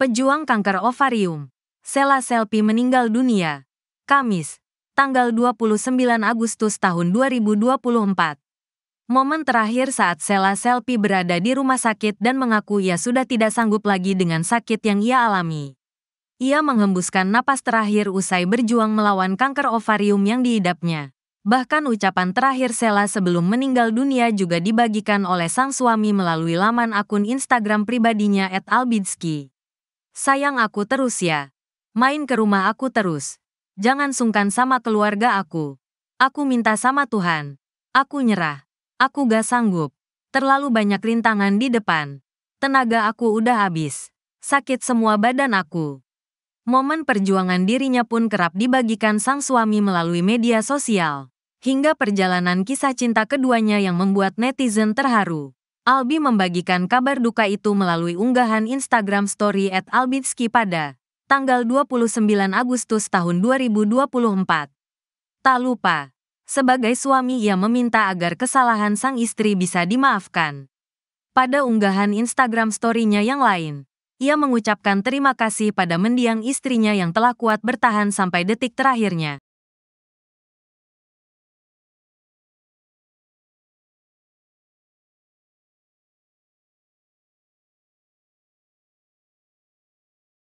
pejuang kanker ovarium, Sela Selpi meninggal dunia, Kamis, tanggal 29 Agustus tahun 2024. Momen terakhir saat Sela Selpi berada di rumah sakit dan mengaku ia sudah tidak sanggup lagi dengan sakit yang ia alami. Ia menghembuskan napas terakhir usai berjuang melawan kanker ovarium yang diidapnya. Bahkan ucapan terakhir Sela sebelum meninggal dunia juga dibagikan oleh sang suami melalui laman akun Instagram pribadinya @albidski. Sayang aku terus ya. Main ke rumah aku terus. Jangan sungkan sama keluarga aku. Aku minta sama Tuhan. Aku nyerah. Aku gak sanggup. Terlalu banyak rintangan di depan. Tenaga aku udah habis. Sakit semua badan aku. Momen perjuangan dirinya pun kerap dibagikan sang suami melalui media sosial. Hingga perjalanan kisah cinta keduanya yang membuat netizen terharu. Albi membagikan kabar duka itu melalui unggahan Instagram story at Albitski pada tanggal 29 Agustus tahun 2024. Tak lupa, sebagai suami ia meminta agar kesalahan sang istri bisa dimaafkan. Pada unggahan Instagram story-nya yang lain, ia mengucapkan terima kasih pada mendiang istrinya yang telah kuat bertahan sampai detik terakhirnya.